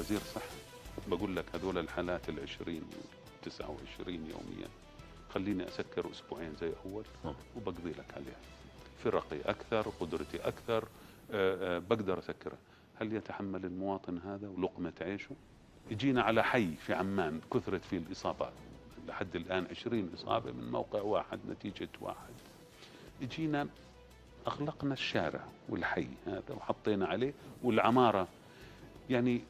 وزير صحة بقول لك هذول الحالات ال 20 29 يوميا خليني اسكر اسبوعين زي اول نعم. وبقضي لك عليها فرقي اكثر قدرتي اكثر آه، آه، بقدر اسكرها هل يتحمل المواطن هذا ولقمه عيشه اجينا على حي في عمان كثرت فيه الاصابات لحد الان 20 اصابه من موقع واحد نتيجه واحد اجينا اغلقنا الشارع والحي هذا وحطينا عليه والعماره يعني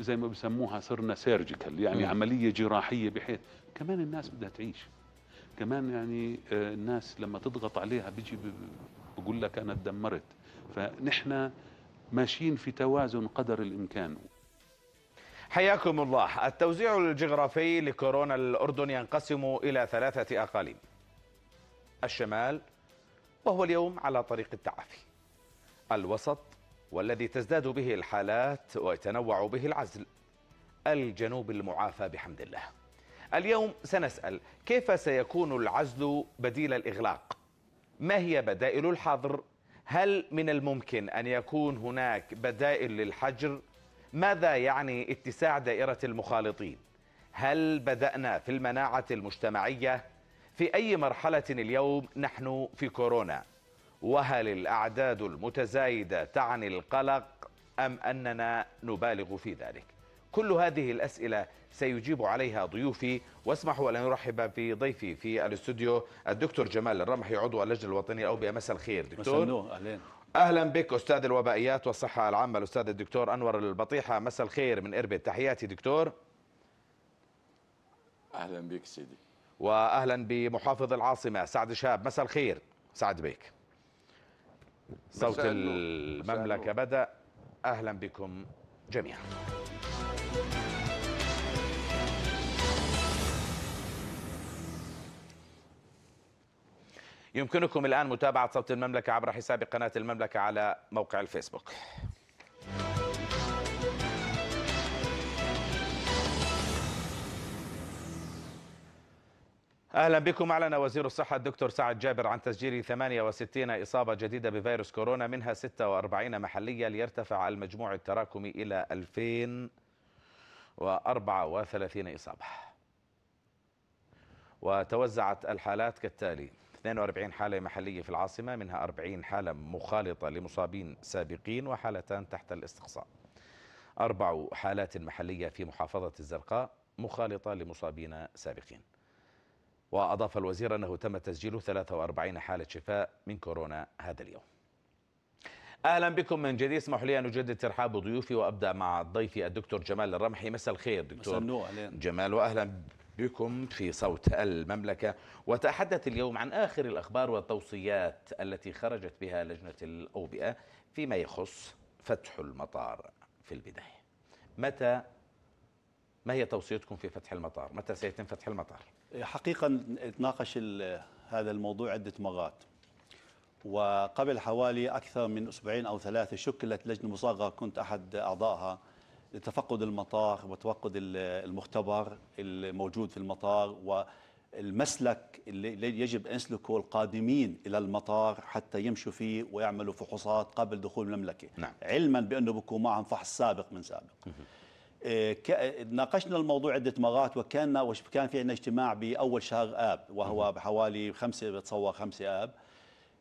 زي ما بسموها صرنا سيرجيكال يعني م. عمليه جراحيه بحيث كمان الناس بدها تعيش كمان يعني آه، الناس لما تضغط عليها بيجي بقول لك انا تدمرت فنحن ماشيين في توازن قدر الامكان حياكم الله التوزيع الجغرافي لكورونا الأردن ينقسم إلى ثلاثة أقاليم الشمال وهو اليوم على طريق التعافي الوسط والذي تزداد به الحالات ويتنوع به العزل الجنوب المعافى بحمد الله اليوم سنسأل كيف سيكون العزل بديل الإغلاق ما هي بدائل الحظر هل من الممكن أن يكون هناك بدائل للحجر ماذا يعني اتساع دائرة المخالطين هل بدأنا في المناعة المجتمعية في أي مرحلة اليوم نحن في كورونا وهل الأعداد المتزايدة تعني القلق أم أننا نبالغ في ذلك؟ كل هذه الأسئلة سيجيب عليها ضيوفي واسمحوا أن أرحب بضيفي في الاستوديو الدكتور جمال الرمحي عضو اللجنة الوطنية الأوبئة مساء الخير دكتور أهلين اهلا بك استاذ الوبائيات والصحه العامه الاستاذ الدكتور انور البطيحه مساء الخير من اربد تحياتي دكتور اهلا بك سيدي واهلا بمحافظ العاصمه سعد شهاب مساء الخير سعد بك صوت المملكة بدأ أهلا بكم جميعا يمكنكم الآن متابعة صوت المملكة عبر حساب قناة المملكة على موقع الفيسبوك اهلا بكم اعلن وزير الصحه الدكتور سعد جابر عن تسجيل 68 اصابه جديده بفيروس كورونا منها 46 محليه ليرتفع المجموع التراكمي الى 2034 اصابه. وتوزعت الحالات كالتالي 42 حاله محليه في العاصمه منها 40 حاله مخالطه لمصابين سابقين وحالتان تحت الاستقصاء. اربع حالات محليه في محافظه الزرقاء مخالطه لمصابين سابقين. وأضاف الوزير أنه تم تسجيل 43 حالة شفاء من كورونا هذا اليوم اهلا بكم من جديد اسمحوا لي ان اجدد ترحاب ضيوفي وابدا مع ضيفي الدكتور جمال الرمحي مساء الخير دكتور مساء جمال واهلا بكم في صوت المملكه وتحدث اليوم عن اخر الاخبار والتوصيات التي خرجت بها لجنه الاوبئه فيما يخص فتح المطار في البدايه متى ما هي توصيتكم في فتح المطار متى سيتم فتح المطار حقيقة تناقش هذا الموضوع عدة مرات وقبل حوالي أكثر من أسبوعين أو ثلاثة شكلت لجنة مصغرة كنت أحد أعضائها لتفقد المطار وتفقد المختبر الموجود في المطار والمسلك اللي يجب أن يسلكه القادمين إلى المطار حتى يمشوا فيه ويعملوا فحوصات قبل دخول المملكة نعم. علما بأنه بكون معهم فحص سابق من سابق آه، ناقشنا الموضوع عده مرات وكان كان في عندنا اجتماع باول شهر اب وهو بحوالي خمسه بتصور خمسه اب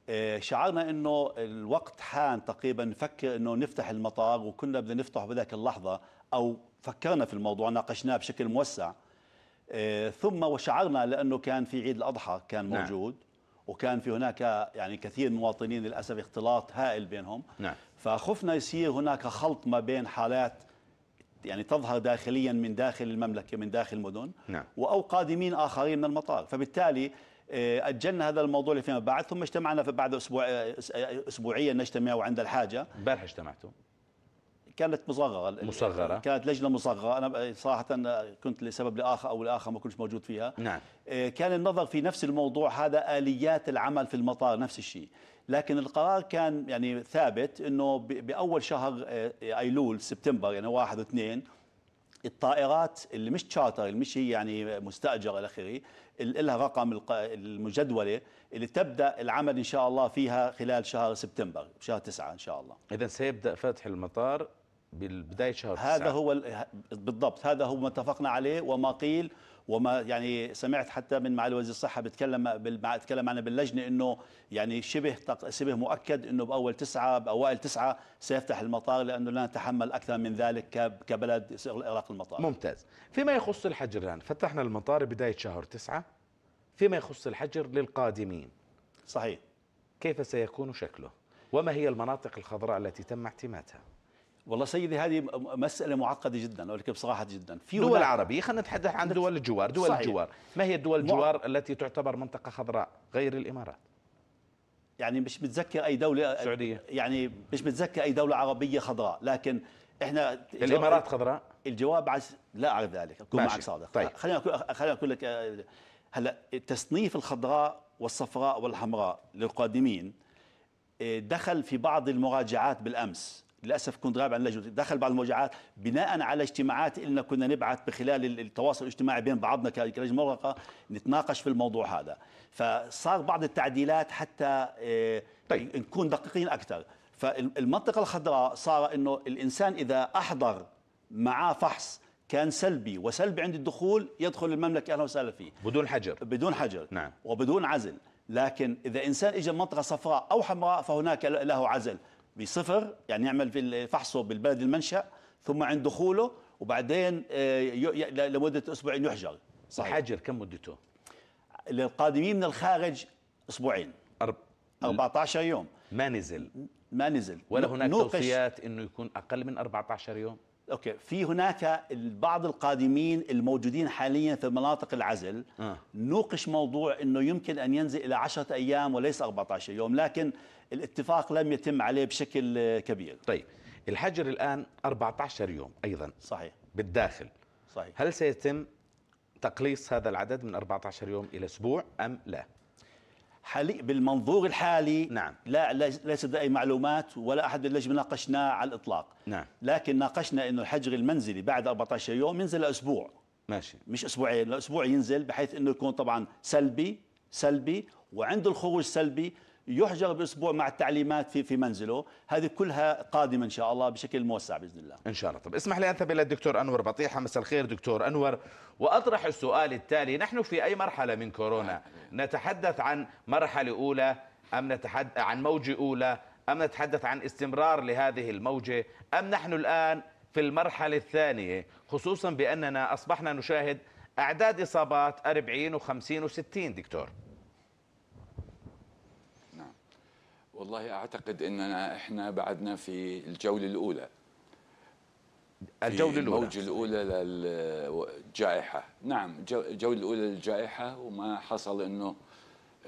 آه، شعرنا انه الوقت حان تقريبا نفكر انه نفتح المطار وكنا بدنا نفتح بذاك اللحظه او فكرنا في الموضوع ناقشناه بشكل موسع آه، ثم وشعرنا لانه كان في عيد الاضحى كان نعم. موجود نعم. وكان في هناك يعني كثير من المواطنين للاسف اختلاط هائل بينهم نعم. فخفنا يصير هناك خلط ما بين حالات يعني تظهر داخليا من داخل المملكة من داخل المدن نعم. أو قادمين آخرين من المطار فبالتالي آه، أجلنا هذا الموضوع فيما بعد ثم اجتمعنا بعد أسبوع آه، آه، أسبوعيا نجتمع وعند الحاجة امبارح اجتمعتوا كانت مصغرة مصغرة كانت لجنة مصغرة أنا صراحة كنت لسبب لآخر أو لآخر ما كنتش موجود فيها نعم كان النظر في نفس الموضوع هذا آليات العمل في المطار نفس الشيء لكن القرار كان يعني ثابت انه باول شهر آه، ايلول سبتمبر يعني واحد واثنين الطائرات اللي مش تشارتر اللي مش هي يعني مستاجره الى اخره اللي لها رقم المجدوله اللي تبدا العمل ان شاء الله فيها خلال شهر سبتمبر شهر تسعة ان شاء الله اذا سيبدا فتح المطار بالبدايه شهر هذا تسعة. هو بالضبط هذا هو ما اتفقنا عليه وما قيل وما يعني سمعت حتى من معالي وزير الصحه بيتكلم بتكلم معنا باللجنه انه يعني شبه شبه مؤكد انه باول تسعه باوائل تسعه سيفتح المطار لانه لا نتحمل اكثر من ذلك كبلد اغلاق المطار. ممتاز. فيما يخص الحجر الان فتحنا المطار بدايه شهر تسعه فيما يخص الحجر للقادمين. صحيح. كيف سيكون شكله؟ وما هي المناطق الخضراء التي تم اعتمادها؟ والله سيدي هذه مسألة معقدة جدا أقول لك بصراحة جدا في دول عربية خلينا نتحدث عن دول الجوار دول صحيح. الجوار ما هي الدول الجوار مع... التي تعتبر منطقة خضراء غير الإمارات يعني مش متذكر أي دولة سعودية يعني مش متذكر أي دولة عربية خضراء لكن احنا الامارات خضراء الجواب عز لا اعرف ذلك اكون معك صادق طيب. خليني اقول خليني اقول لك آه، هلا تصنيف الخضراء والصفراء والحمراء للقادمين آه، دخل في بعض المراجعات بالامس للاسف كنت غائب عن اللجنه دخل بعض المراجعات بناء على اجتماعات إلنا كنا نبعث بخلال التواصل الاجتماعي بين بعضنا كلجنه مغلقه نتناقش في الموضوع هذا فصار بعض التعديلات حتى آه، طيب. نكون دقيقين اكثر فالمنطقه الخضراء صار انه الانسان اذا احضر معاه فحص كان سلبي وسلبي عند الدخول يدخل المملكه اهلا وسهلا فيه بدون حجر بدون حجر نعم وبدون عزل لكن اذا انسان اجى منطقه صفراء او حمراء فهناك له عزل بصفر يعني يعمل فحصه بالبلد المنشا ثم عند دخوله وبعدين آه، لمده اسبوعين يحجر صحيح الحجر كم مدته؟ للقادمين من الخارج اسبوعين أرب... 14 يوم ما نزل ما نزل ولا هناك نوقش. توصيات انه يكون اقل من 14 يوم اوكي في هناك بعض القادمين الموجودين حاليا في مناطق العزل آه. نوقش موضوع انه يمكن ان ينزل الى 10 ايام وليس 14 يوم لكن الاتفاق لم يتم عليه بشكل كبير طيب الحجر الآن 14 يوم أيضا صحيح بالداخل صحيح هل سيتم تقليص هذا العدد من 14 يوم إلى أسبوع أم لا؟ حالي بالمنظور الحالي نعم لا ليس لدي اي معلومات ولا احد باللجنه ناقشناه على الاطلاق نعم لكن ناقشنا انه الحجر المنزلي بعد 14 يوم ينزل لاسبوع ماشي مش اسبوعين لاسبوع ينزل بحيث انه يكون طبعا سلبي سلبي وعند الخروج سلبي يحجر باسبوع مع التعليمات في في منزله هذه كلها قادمه ان شاء الله بشكل موسع باذن الله ان شاء الله طب اسمح لي انتبه للدكتور انور بطيحه مساء الخير دكتور انور واطرح السؤال التالي نحن في اي مرحله من كورونا نتحدث عن مرحله اولى ام نتحدث عن موجه اولى ام نتحدث عن استمرار لهذه الموجه ام نحن الان في المرحله الثانيه خصوصا باننا اصبحنا نشاهد اعداد اصابات 40 و50 و60 دكتور والله اعتقد اننا احنا بعدنا في الجوله الاولى الجوله الاولى الموجه الاولى للجائحه نعم الجوله الاولى للجائحه وما حصل انه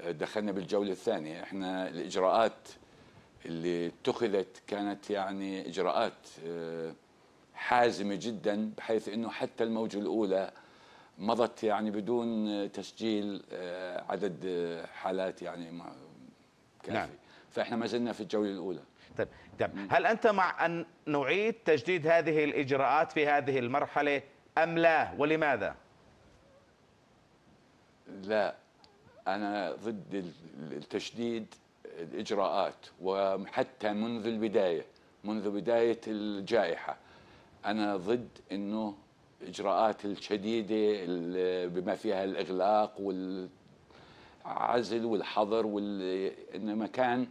دخلنا بالجوله الثانيه احنا الاجراءات اللي اتخذت كانت يعني اجراءات آه، حازمه جدا بحيث انه حتى الموجه الاولى مضت يعني بدون تسجيل آه، عدد آه، حالات يعني كافي نعم. فاحنا ما زلنا في الجوله الاولى طيب طيب هل انت مع ان نعيد تجديد هذه الاجراءات في هذه المرحله ام لا ولماذا لا انا ضد التشديد الاجراءات وحتى منذ البدايه منذ بدايه الجائحه انا ضد انه الاجراءات الشديده بما فيها الاغلاق والعزل والحظر وال... انما كان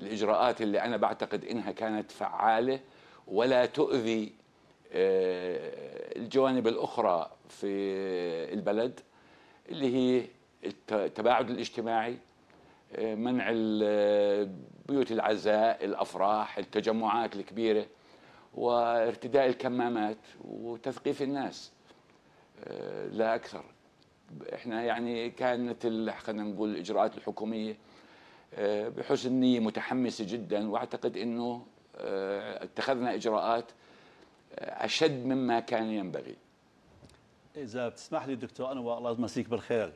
الإجراءات اللي أنا بعتقد إنها كانت فعالة ولا تؤذي آه، الجوانب الأخرى في البلد اللي هي التباعد الاجتماعي آه، منع بيوت العزاء الأفراح التجمعات الكبيرة وارتداء الكمامات وتثقيف الناس آه، لا أكثر احنا يعني كانت خلينا نقول الاجراءات الحكوميه آه، بحسن نية متحمسة جدا وأعتقد أنه آه، اتخذنا إجراءات آه، أشد مما كان ينبغي إذا بتسمح لي دكتور أنور الله يمسيك بالخير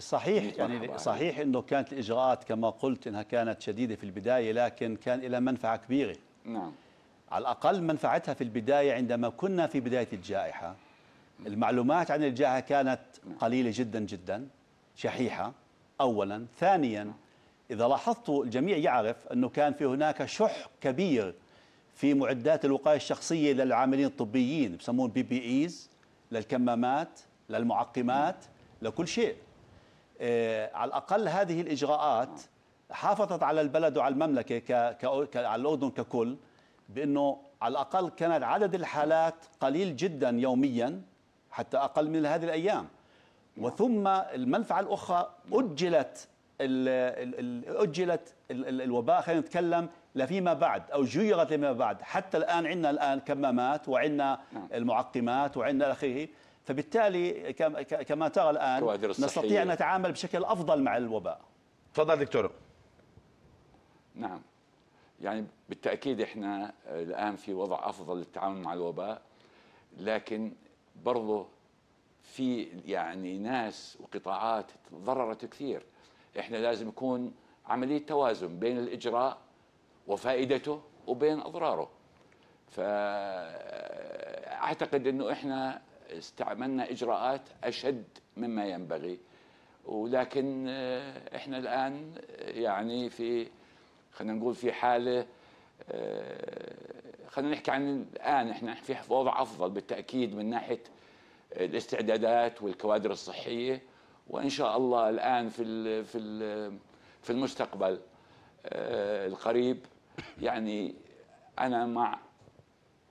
صحيح يعني صحيح انه كانت الاجراءات كما قلت انها كانت شديده في البدايه لكن كان لها منفعه كبيره نعم على الاقل منفعتها في البدايه عندما كنا في بدايه الجائحه المعلومات عن الجائحه كانت نعم. قليله جدا جدا شحيحه أولا ثانيا إذا لاحظت الجميع يعرف أنه كان في هناك شح كبير في معدات الوقاية الشخصية للعاملين الطبيين بسمون بي بي إيز للكمامات للمعقمات لكل شيء إيه على الأقل هذه الإجراءات حافظت على البلد وعلى المملكة ك... ك... على الأردن ككل بأنه على الأقل كانت عدد الحالات قليل جدا يوميا حتى أقل من هذه الأيام وثم المنفعه الاخرى اجلت اجلت الوباء خلينا نتكلم لفيما بعد او جيرت لما بعد حتى الان عندنا الان كمامات وعندنا نعم. المعقمات وعندنا اخره فبالتالي كما ترى الان نستطيع ان نتعامل بشكل افضل مع الوباء تفضل دكتور نعم يعني بالتاكيد احنا الان في وضع افضل للتعامل مع الوباء لكن برضه في يعني ناس وقطاعات تضررت كثير احنا لازم يكون عمليه توازن بين الاجراء وفائدته وبين اضراره فاعتقد انه احنا استعملنا اجراءات اشد مما ينبغي ولكن آه، احنا الان آه، يعني في خلينا نقول في حاله آه، خلينا نحكي عن الان احنا في وضع افضل بالتاكيد من ناحيه الاستعدادات والكوادر الصحيه وان شاء الله الان في في في المستقبل آه، القريب يعني انا مع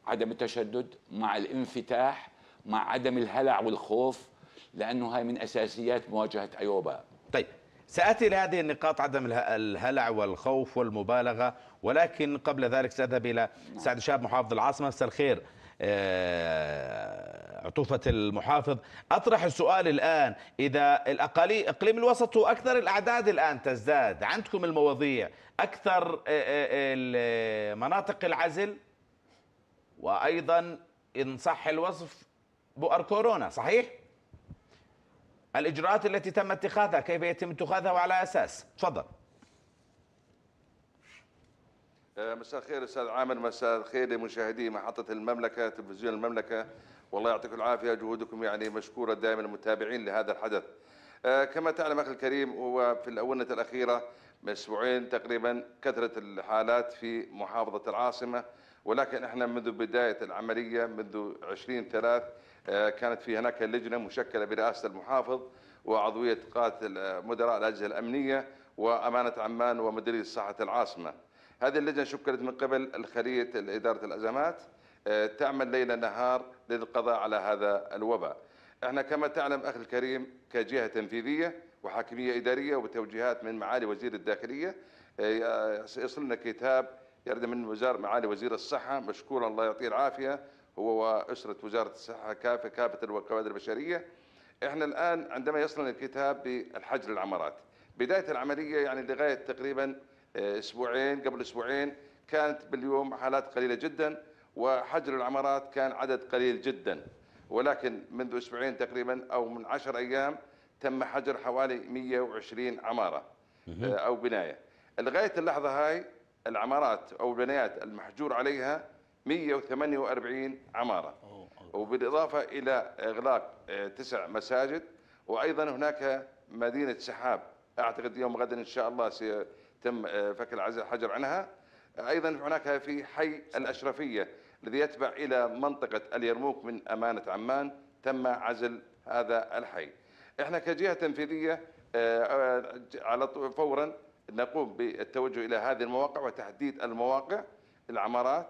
عدم التشدد مع الانفتاح مع عدم الهلع والخوف لانه هاي من اساسيات مواجهه ايوبا طيب ساتي لهذه النقاط عدم الهلع والخوف والمبالغه ولكن قبل ذلك ساذهب الى نعم. سعد شاب محافظ العاصمه مساء الخير آه، عطوفة المحافظ أطرح السؤال الآن إذا الأقالي إقليم الوسط هو أكثر الأعداد الآن تزداد عندكم المواضيع أكثر مناطق العزل وأيضا إن صح الوصف بؤر كورونا صحيح؟ الإجراءات التي تم اتخاذها كيف يتم اتخاذها وعلى أساس تفضل آه، مساء الخير استاذ عامر مساء الخير لمشاهدي محطه المملكه تلفزيون المملكه والله يعطيكم العافيه جهودكم يعني مشكوره دائما المتابعين لهذا الحدث آه، كما تعلم اخي الكريم هو في الاونه الاخيره من اسبوعين تقريبا كثرت الحالات في محافظه العاصمه ولكن احنا منذ بدايه العمليه منذ 20 3 آه، كانت في هناك لجنه مشكله برئاسه المحافظ وعضويه قاده آه، مدراء الاجهزه الامنيه وامانه عمان ومديريه صحه العاصمه. هذه اللجنه شكلت من قبل الخليه اداره الازمات تعمل ليل نهار للقضاء على هذا الوباء احنا كما تعلم أخي الكريم كجهة تنفيذية وحاكمية إدارية وبتوجيهات من معالي وزير الداخلية سيصلنا آه، كتاب يرد من وزارة معالي وزير الصحة مشكورا الله يعطيه العافية هو وأسرة وزارة الصحة كافة كافة الكوادر البشرية احنا الآن عندما يصلنا الكتاب بالحجر العمارات بداية العملية يعني لغاية تقريبا آه، أسبوعين قبل أسبوعين كانت باليوم حالات قليلة جدا وحجر العمارات كان عدد قليل جدا ولكن منذ أسبوعين تقريبا أو من 10 أيام تم حجر حوالي 120 عمارة آه، أو بناية لغاية اللحظة هاي العمارات أو البنايات المحجور عليها 148 عمارة وبالإضافة إلى إغلاق آه، تسع مساجد وأيضا هناك مدينة سحاب أعتقد يوم غدا إن شاء الله سيتم آه، فك الحجر عنها أيضا هناك في حي الأشرفية الذي يتبع إلى منطقة اليرموك من أمانة عمان تم عزل هذا الحي احنا كجهة تنفيذية آه، آه، على فورا نقوم بالتوجه إلى هذه المواقع وتحديد المواقع العمارات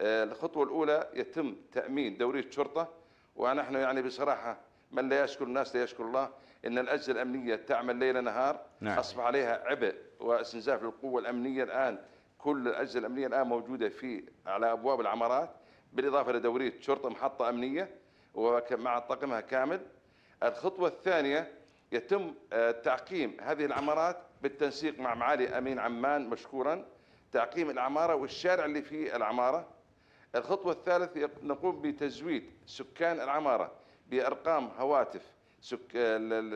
آه، الخطوة الأولى يتم تأمين دورية شرطة ونحن يعني بصراحة من لا يشكر الناس لا يشكر الله ان الاجهزه الامنيه تعمل ليل نهار نعم. اصبح عليها عبء واستنزاف للقوه الامنيه الان كل الاجهزه الامنيه الان موجوده في على ابواب العمارات بالاضافه لدوريه شرطه محطه امنيه ومع طاقمها كامل. الخطوه الثانيه يتم آه، تعقيم هذه العمارات بالتنسيق مع معالي امين عمان مشكورا تعقيم العماره والشارع اللي في العماره. الخطوه الثالثه نقوم بتزويد سكان العماره بارقام هواتف سك...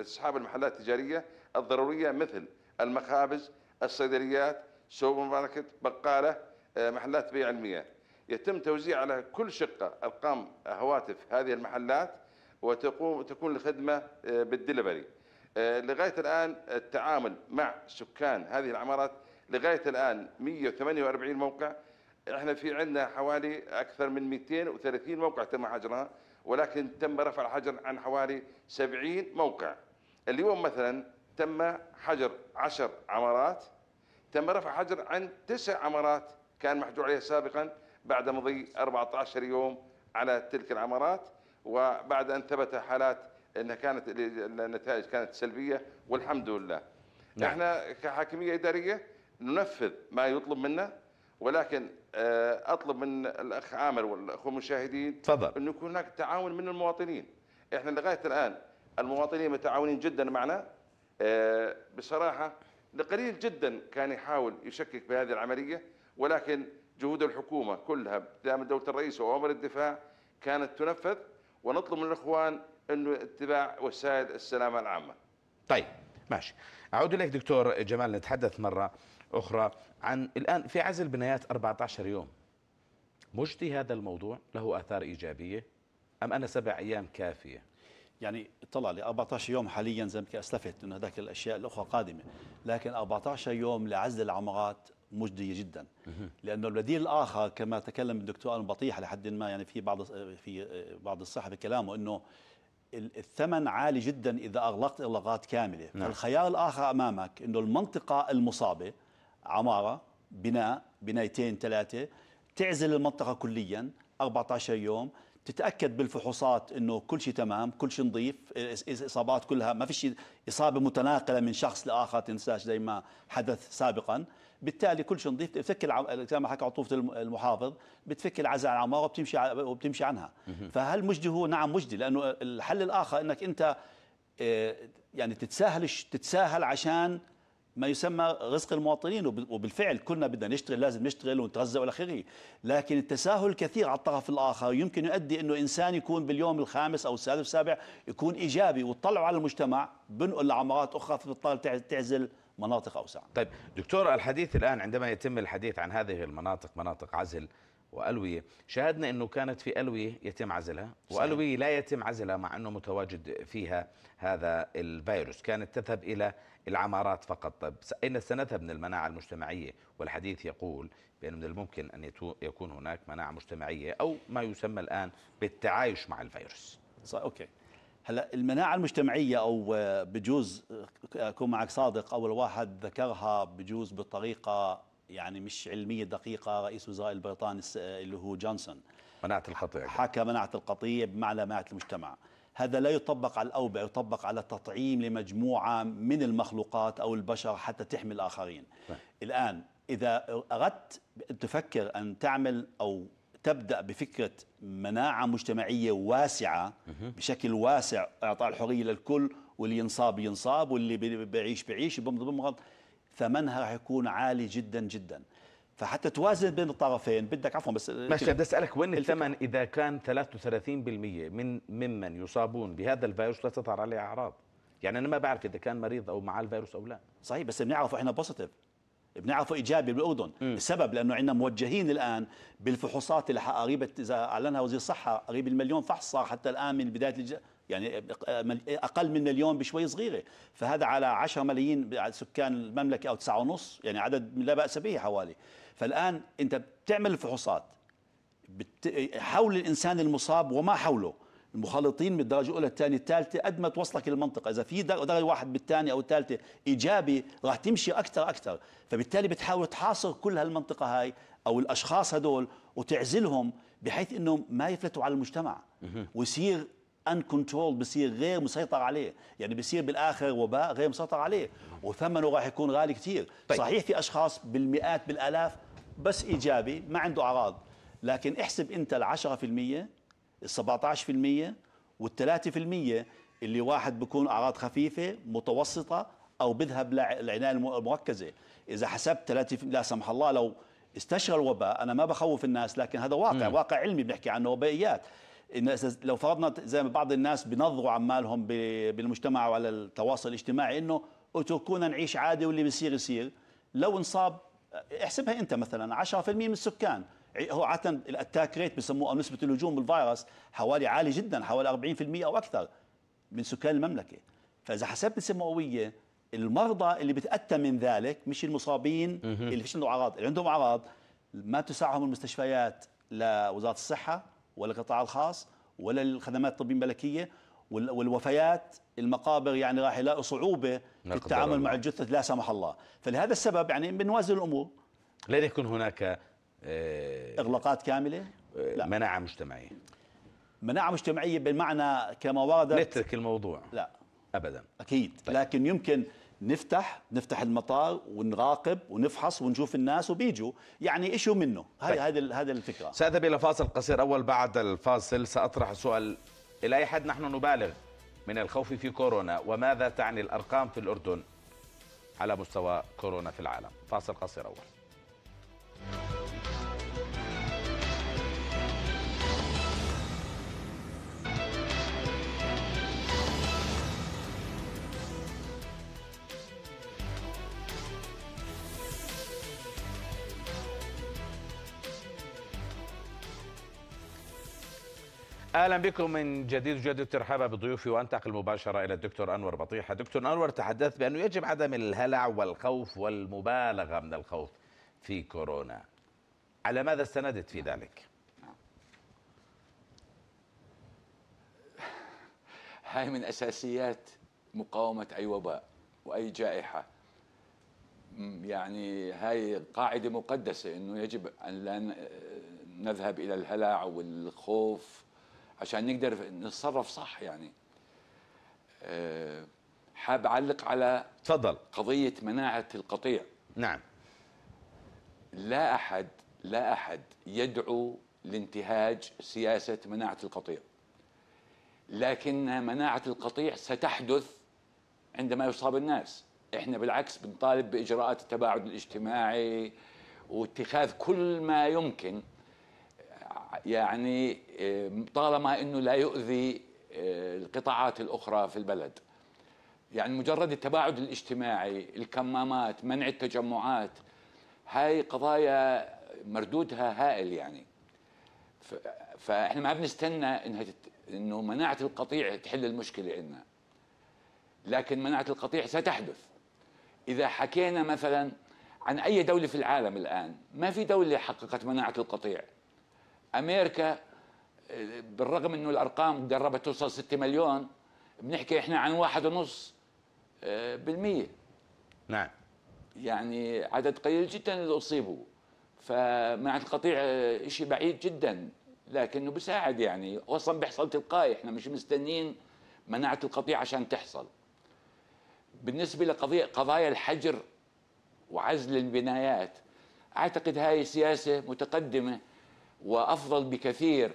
اصحاب آه، المحلات التجاريه الضروريه مثل المخابز، الصيدليات، سوبر ماركت بقالة آه، محلات بيع المياه يتم توزيع على كل شقة أرقام هواتف هذه المحلات وتقوم تكون الخدمة آه، بالدليفري آه، لغاية الآن التعامل مع سكان هذه العمارات لغاية الآن 148 موقع احنا في عندنا حوالي أكثر من 230 موقع تم حجرها ولكن تم رفع الحجر عن حوالي 70 موقع اليوم مثلا تم حجر 10 عمارات تم رفع حجر عن تسع عمارات كان محجور عليها سابقا بعد مضي 14 يوم على تلك العمارات وبعد ان ثبت حالات انها كانت النتائج كانت سلبيه والحمد لله. نعم. احنا كحاكميه اداريه ننفذ ما يطلب منا ولكن آه، اطلب من الاخ عامر والاخوه المشاهدين تفضل انه يكون هناك تعاون من المواطنين. احنا لغايه الان المواطنين متعاونين جدا معنا آه، بصراحه لقليل جدا كان يحاول يشكك بهذه العملية ولكن جهود الحكومة كلها دام دولة الرئيس وأوامر الدفاع كانت تنفذ ونطلب من الإخوان أنه اتباع وسائل السلامة العامة طيب ماشي أعود إليك دكتور جمال نتحدث مرة أخرى عن الآن في عزل بنايات 14 يوم مجدي هذا الموضوع له آثار إيجابية أم ان سبع أيام كافية يعني اطلع لي 14 يوم حاليا زي ما اسلفت انه هذاك الاشياء الاخرى قادمه لكن 14 يوم لعزل العمارات مجديه جدا لانه البديل الاخر كما تكلم الدكتور بطيح لحد ما يعني في بعض في بعض الصحفي كلامه انه الثمن عالي جدا اذا اغلقت اغلاقات كامله نعم. الخيار الاخر امامك انه المنطقه المصابه عماره بناء بنايتين ثلاثه تعزل المنطقه كليا 14 يوم تتاكد بالفحوصات انه كل شيء تمام كل شيء نظيف الاصابات كلها ما في شيء اصابه متناقله من شخص لاخر تنساش زي ما حدث سابقا بالتالي كل شيء نظيف بتفك زي ما حكى عطوفه المحافظ بتفك العزاء عن العماره وبتمشي وبتمشي عنها فهل مجدي هو نعم مجدي لانه الحل الاخر انك انت آه، يعني تتساهل تتساهل عشان ما يسمى رزق المواطنين وبالفعل كلنا بدنا نشتغل لازم نشتغل ونتغذى والى اخره، لكن التساهل كثير على الطرف الاخر يمكن يؤدي انه انسان يكون باليوم الخامس او السادس السابع يكون ايجابي وتطلعوا على المجتمع بنقل لعمارات اخرى فبالتالي تعزل مناطق اوسع. طيب دكتور الحديث الان عندما يتم الحديث عن هذه المناطق مناطق عزل وألوية شاهدنا أنه كانت في ألوية يتم عزلها وألوية لا يتم عزلها مع أنه متواجد فيها هذا الفيروس كانت تذهب إلى العمارات فقط طب أين سنذهب من المناعة المجتمعية والحديث يقول بأنه من الممكن أن يكون هناك مناعة مجتمعية أو ما يسمى الآن بالتعايش مع الفيروس صح أوكي هلا المناعة المجتمعية أو آه، بجوز آه، أكون معك صادق أول واحد ذكرها بجوز بطريقة يعني مش علميه دقيقه رئيس وزراء البريطاني اللي هو جونسون مناعه القطيع حكى مناعه القطيع بمعنى مناعه المجتمع هذا لا يطبق على الأوبئة يطبق على تطعيم لمجموعة من المخلوقات أو البشر حتى تحمي الآخرين ف... نعم. الآن إذا أردت تفكر أن تعمل أو تبدأ بفكرة مناعة مجتمعية واسعة بشكل واسع إعطاء الحرية للكل واللي ينصاب ينصاب واللي بيعيش بيعيش بيمرض ثمنها راح يكون عالي جدا جدا فحتى توازن بين الطرفين بدك عفوا بس ماشي بدي اسالك وين الثمن اذا كان 33% من ممن يصابون بهذا الفيروس لا تظهر عليه اعراض يعني انا ما بعرف اذا كان مريض او معاه الفيروس او لا صحيح بس بنعرف احنا بوزيتيف بنعرفه ايجابي بالاردن م. السبب لانه عندنا موجهين الان بالفحوصات اللي قريبه اذا اعلنها وزير الصحه قريب المليون فحص صار حتى الان من بدايه الج... يعني اقل من مليون بشوي صغيره فهذا على 10 ملايين سكان المملكه او 9 ونص يعني عدد لا باس به حوالي فالان انت بتعمل الفحوصات حول الانسان المصاب وما حوله المخالطين من الدرجه الاولى الثانيه الثالثه قد ما توصلك المنطقه اذا في درجه واحد بالثانيه او الثالثه ايجابي راح تمشي اكثر اكثر فبالتالي بتحاول تحاصر كل هالمنطقه هاي او الاشخاص هدول وتعزلهم بحيث انهم ما يفلتوا على المجتمع ويصير ان كنترول بصير غير مسيطر عليه يعني بصير بالاخر وباء غير مسيطر عليه وثمنه راح يكون غالي كثير طيب. صحيح في اشخاص بالمئات بالالاف بس ايجابي ما عنده اعراض لكن احسب انت ال 10% ال 17% وال 3% اللي واحد بيكون اعراض خفيفه متوسطه او بذهب للعنايه المركزه اذا حسبت 3 لا سمح الله لو استشرى الوباء انا ما بخوف الناس لكن هذا واقع م. واقع علمي بنحكي عنه وبائيات لو فرضنا زي ما بعض الناس بنظروا عمالهم بالمجتمع وعلى التواصل الاجتماعي انه اتركونا نعيش عادي واللي بيصير يصير لو انصاب احسبها انت مثلا 10% من السكان هو عاده الاتاك ريت بسموه او نسبه الهجوم بالفيروس حوالي عالي جدا حوالي 40% او اكثر من سكان المملكه فاذا حسبت نسبه مئويه المرضى اللي بتاتى من ذلك مش المصابين اللي فيش عندهم اعراض اللي عندهم اعراض ما بتسعهم المستشفيات لوزاره الصحه ولا القطاع الخاص ولا الخدمات الطبية الملكية والوفيات المقابر يعني راح يلاقوا صعوبة في التعامل مع الجثث لا سمح الله فلهذا السبب يعني بنوازن الأمور لن يكون هناك آه إغلاقات كاملة آه مناعة مجتمعية مناعة مجتمعية بمعنى كما وردت نترك الموضوع لا أبدا أكيد طيب. لكن يمكن نفتح نفتح المطار ونراقب ونفحص ونشوف الناس وبيجوا يعني ايشوا منه هاي هذه طيب. هذه الفكره ساذهب الى فاصل قصير اول بعد الفاصل ساطرح سؤال الى اي حد نحن نبالغ من الخوف في كورونا وماذا تعني الارقام في الاردن على مستوى كورونا في العالم فاصل قصير اول اهلا بكم من جديد وجديد ترحابا بضيوفي وانتقل مباشره الى الدكتور انور بطيحه. دكتور انور تحدث بانه يجب عدم الهلع والخوف والمبالغه من الخوف في كورونا. على ماذا استندت في ذلك؟ هاي من اساسيات مقاومه اي وباء واي جائحه. يعني هاي قاعده مقدسه انه يجب ان لا نذهب الى الهلع والخوف عشان نقدر نتصرف صح يعني آه، حاب اعلق على تفضل قضيه مناعه القطيع نعم لا احد لا احد يدعو لانتهاج سياسه مناعه القطيع لكن مناعه القطيع ستحدث عندما يصاب الناس احنا بالعكس بنطالب باجراءات التباعد الاجتماعي واتخاذ كل ما يمكن يعني آه، طالما انه لا يؤذي آه، القطاعات الاخرى في البلد يعني مجرد التباعد الاجتماعي الكمامات منع التجمعات هاي قضايا مردودها هائل يعني فاحنا ما بنستنى انها انه مناعه القطيع تحل المشكله عندنا لكن مناعه القطيع ستحدث اذا حكينا مثلا عن اي دوله في العالم الان ما في دوله حققت مناعه القطيع امريكا بالرغم انه الارقام قربت توصل 6 مليون بنحكي احنا عن واحد ونص آه، بالمية نعم يعني عدد قليل جدا اللي اصيبوا فمع القطيع آه، شيء بعيد جدا لكنه بيساعد يعني اصلا بيحصل تلقائي احنا مش مستنيين مناعه القطيع عشان تحصل بالنسبه لقضيه قضايا الحجر وعزل البنايات اعتقد هاي سياسه متقدمه وافضل بكثير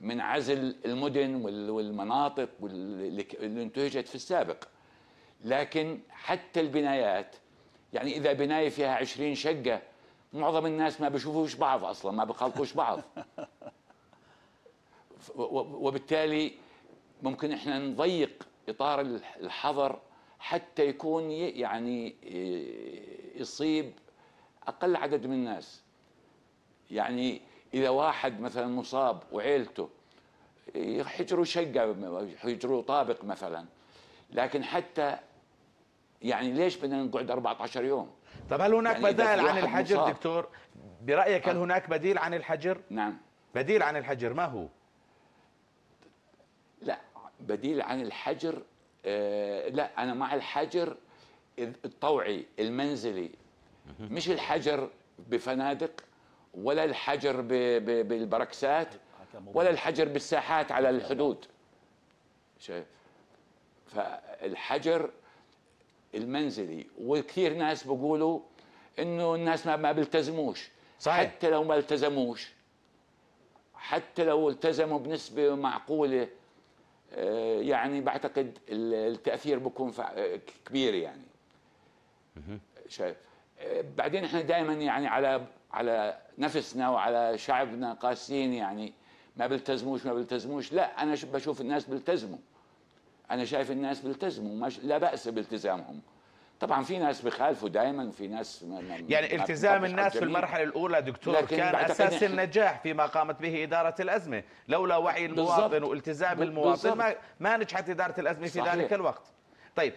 من عزل المدن والمناطق اللي انتهجت في السابق لكن حتى البنايات يعني إذا بناية فيها عشرين شقة معظم الناس ما بيشوفوش بعض أصلا ما بيخلطوش بعض وبالتالي ممكن إحنا نضيق إطار الحظر حتى يكون يعني آه، يصيب أقل عدد من الناس يعني اذا واحد مثلا مصاب وعيلته يحجروا شقه يحجروا طابق مثلا لكن حتى يعني ليش بدنا نقعد 14 يوم؟ طب هل هناك يعني بدائل عن الحجر مصاب. دكتور؟ برايك هل آه. هناك بديل عن الحجر؟ نعم بديل عن الحجر ما هو؟ لا بديل عن الحجر آه لا انا مع الحجر الطوعي المنزلي مش الحجر بفنادق ولا الحجر بالبركسات ولا الحجر بالساحات على الحدود شايف فالحجر المنزلي وكثير ناس بيقولوا انه الناس ما, ما بيلتزموش صحيح. حتى لو ما التزموش حتى لو التزموا بنسبه معقوله آه، يعني بعتقد التاثير بيكون كبير يعني شايف آه، بعدين احنا دائما يعني على على نفسنا وعلى شعبنا قاسيين يعني ما بيلتزموش ما بيلتزموش لا انا بشوف الناس بيلتزموا انا شايف الناس بيلتزموا لا باس بالتزامهم طبعا في ناس بخالفوا دائما في ناس يعني التزام الناس في المرحله الاولى دكتور كان اساس النجاح فيما قامت به اداره الازمه لولا وعي المواطن بالزبط. والتزام بالزبط. المواطن ما, ما نجحت اداره الازمه في صحيح. ذلك الوقت طيب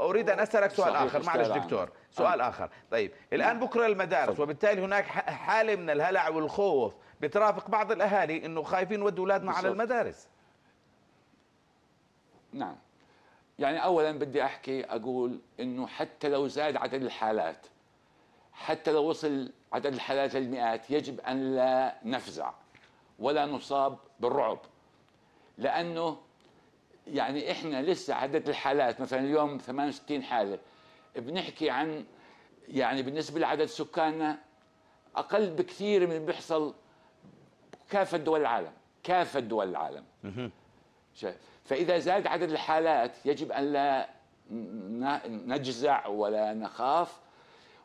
اريد ان اسالك سؤال اخر معلش دكتور نعم. سؤال اخر طيب الان نعم. بكره المدارس وبالتالي هناك حاله من الهلع والخوف بترافق بعض الاهالي انه خايفين يودوا اولادنا على المدارس نعم يعني اولا بدي احكي اقول انه حتى لو زاد عدد الحالات حتى لو وصل عدد الحالات للمئات يجب ان لا نفزع ولا نصاب بالرعب لانه يعني احنا لسه عدد الحالات مثلا اليوم 68 حاله بنحكي عن يعني بالنسبه لعدد سكاننا اقل بكثير من اللي بيحصل كافه دول العالم كافه دول العالم فاذا زاد عدد الحالات يجب ان لا نجزع ولا نخاف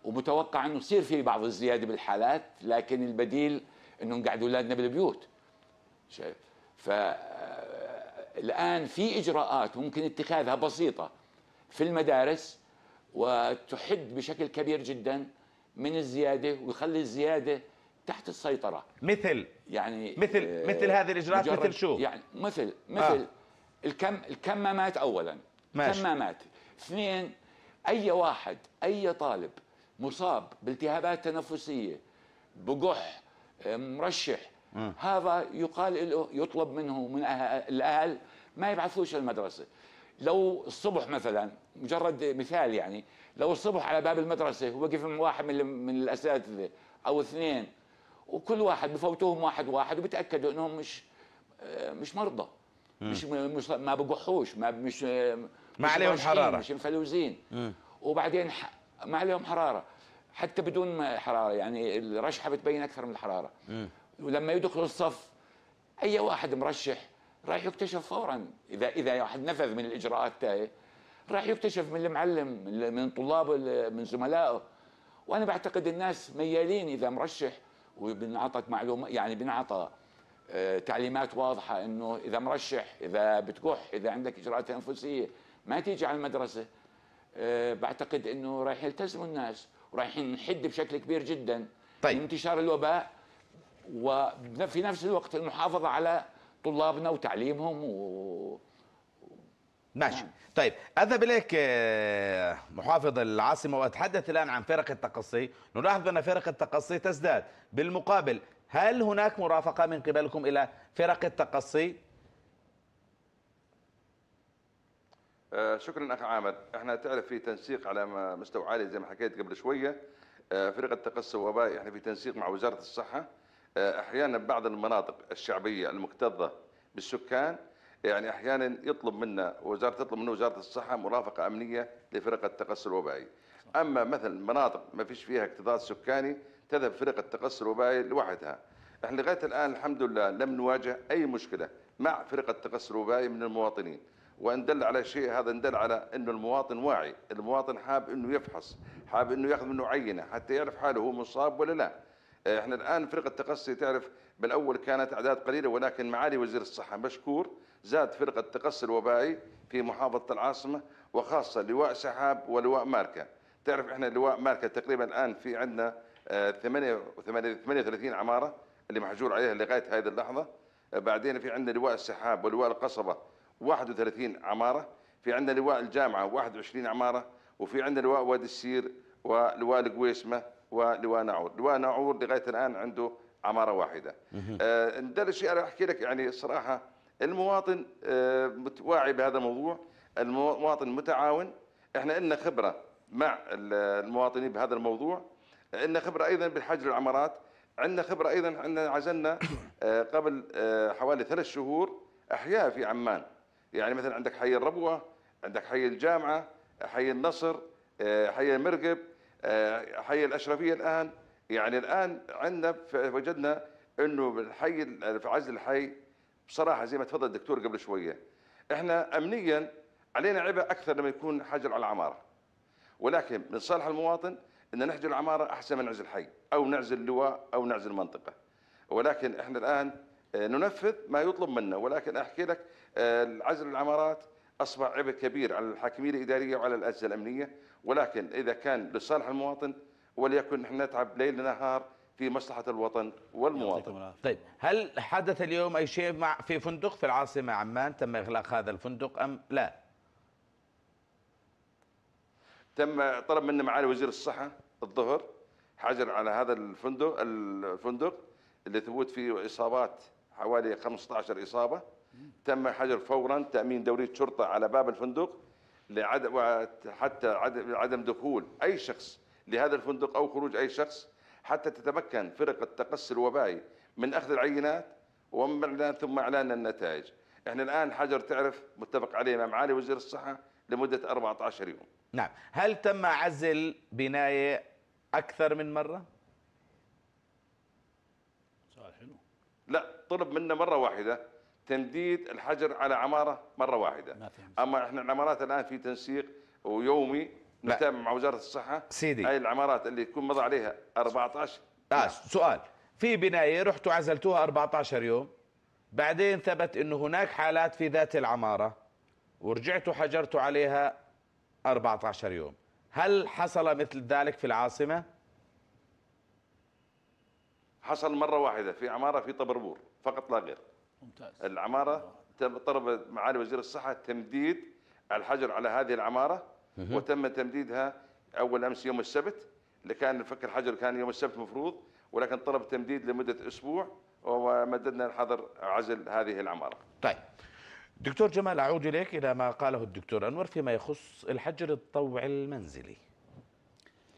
ومتوقع انه يصير في بعض الزياده بالحالات لكن البديل انهم نقعد اولادنا بالبيوت شايف ف الآن في إجراءات ممكن اتخاذها بسيطة في المدارس وتحد بشكل كبير جدا من الزيادة ويخلي الزيادة تحت السيطرة مثل يعني مثل آه مثل هذه الإجراءات مثل شو؟ يعني مثل آه. مثل آه. الكم الكمامات أولا ماشي. كمامات اثنين أي واحد أي طالب مصاب بالتهابات تنفسية بقح آه، مرشح هذا يقال له يطلب منه من أه-، الاهل ما يبعثوش المدرسه لو الصبح مثلا مجرد مثال يعني لو الصبح على باب المدرسه وقف واحد من من الاساتذه او اثنين وكل واحد بفوتوهم واحد واحد وبتاكدوا انهم مش آه، مش مرضى مش مش ما بقحوش ما مش آه، ما عليهم حراره مش مفلوزين وبعدين ما عليهم حراره حتى بدون حراره يعني الرشحه بتبين اكثر من الحراره م. ولما يدخلوا الصف اي واحد مرشح راح يكتشف فورا اذا اذا واحد نفذ من الاجراءات تاعي راح يكتشف من المعلم من طلابه من زملائه وانا بعتقد الناس ميالين اذا مرشح وبنعطك معلومه يعني بنعطى آه، تعليمات واضحه انه اذا مرشح اذا بتكح اذا عندك اجراءات تنفسيه ما تيجي على المدرسه آه، بعتقد انه راح يلتزموا الناس ورايحين نحد بشكل كبير جدا طيب. انتشار الوباء وفي نفس الوقت المحافظه على طلابنا وتعليمهم و ماشي طيب اذهب اليك آه، محافظ العاصمه واتحدث الان عن فرق التقصي نلاحظ ان فرق التقصي تزداد بالمقابل هل هناك مرافقه من قبلكم الى فرق التقصي آه، شكرا اخ عامر احنا تعرف في تنسيق على مستوى عالي زي ما حكيت قبل شويه آه، فرقه تقصي وباء احنا في تنسيق مع وزاره الصحه آه، احيانا بعض المناطق الشعبيه المكتظه بالسكان يعني احيانا يطلب منا وزاره تطلب من وزاره الصحه مرافقه امنيه لفرقه التقصي الوبائي اما مثلا مناطق ما فيش فيها اكتظاظ سكاني تذهب فرقه التقصي الوبائي لوحدها احنا لغايه الان الحمد لله لم نواجه اي مشكله مع فرقه التقصي الوبائي من المواطنين وان دل على شيء هذا دل على انه المواطن واعي المواطن حاب انه يفحص حاب انه ياخذ منه عينه حتى يعرف حاله هو مصاب ولا لا آه، احنا الان فرقه التقصي تعرف بالاول كانت اعداد قليله ولكن معالي وزير الصحه مشكور زاد فرقه التقصي الوبائي في محافظه العاصمه وخاصه لواء سحاب ولواء ماركه تعرف احنا لواء ماركه تقريبا الان في عندنا 38 آه، عماره اللي محجور عليها لغايه هذه اللحظه آه، بعدين في عندنا لواء السحاب ولواء القصبه 31 عماره في عندنا لواء الجامعه 21 عماره وفي عندنا لواء وادي السير ولواء القويسمه ولواء نعور لواء نعور لغاية الآن عنده عمارة واحدة ده آه، الشيء أنا أحكي لك يعني صراحة المواطن آه، واعي بهذا الموضوع المواطن متعاون احنا إلنا خبرة مع المواطنين بهذا الموضوع عندنا خبرة أيضا بالحجر العمارات عندنا خبرة أيضا عندنا عزلنا آه، قبل حوالي ثلاث شهور أحياء في عمان يعني مثلا عندك حي الربوة عندك حي الجامعة حي النصر حي المرقب آه، حي الاشرفيه الان يعني الان عندنا وجدنا انه بالحي في عزل الحي بصراحه زي ما تفضل الدكتور قبل شويه احنا امنيا علينا عبء اكثر لما يكون حجر على العماره ولكن من صالح المواطن ان نحجر العماره احسن من نعزل الحي او نعزل لواء او نعزل منطقه ولكن احنا الان آه، ننفذ ما يطلب منا ولكن احكي لك آه، عزل العمارات اصبح عبء كبير على الحاكميه الاداريه وعلى الاجهزه الامنيه ولكن إذا كان لصالح المواطن وليكن نحن نتعب ليل نهار في مصلحة الوطن والمواطن طيب هل حدث اليوم أي شيء مع في فندق في العاصمة عمان تم إغلاق هذا الفندق أم لا تم طلب منا معالي وزير الصحة الظهر حجر على هذا الفندق الفندق اللي ثبوت فيه إصابات حوالي 15 إصابة تم حجر فورا تأمين دورية شرطة على باب الفندق لعدم حتى عدم دخول أي شخص لهذا الفندق أو خروج أي شخص حتى تتمكن فرق التقصي الوبائي من أخذ العينات ومن ثم إعلان النتائج احنا الآن حجر تعرف متفق عليه مع معالي وزير الصحة لمدة 14 يوم نعم هل تم عزل بناية أكثر من مرة؟ سؤال حلو لا طلب منا مرة واحدة تمديد الحجر على عماره مره واحده ما اما احنا العمارات الان في تنسيق ويومي نتابع مع وزاره الصحه سيدي هاي العمارات اللي يكون مضى عليها 14 آه سؤال في بنايه رحتوا عزلتوها 14 يوم بعدين ثبت انه هناك حالات في ذات العماره ورجعتوا حجرتوا عليها 14 يوم هل حصل مثل ذلك في العاصمه حصل مره واحده في عماره في طبربور فقط لا غير ممتاز العماره تم طلب معالي وزير الصحه تمديد الحجر على هذه العماره وتم تمديدها اول امس يوم السبت اللي كان فك الحجر كان يوم السبت مفروض ولكن طلب تمديد لمده اسبوع ومددنا الحظر عزل هذه العماره. طيب. دكتور جمال اعود اليك الى ما قاله الدكتور انور فيما يخص الحجر الطوعي المنزلي.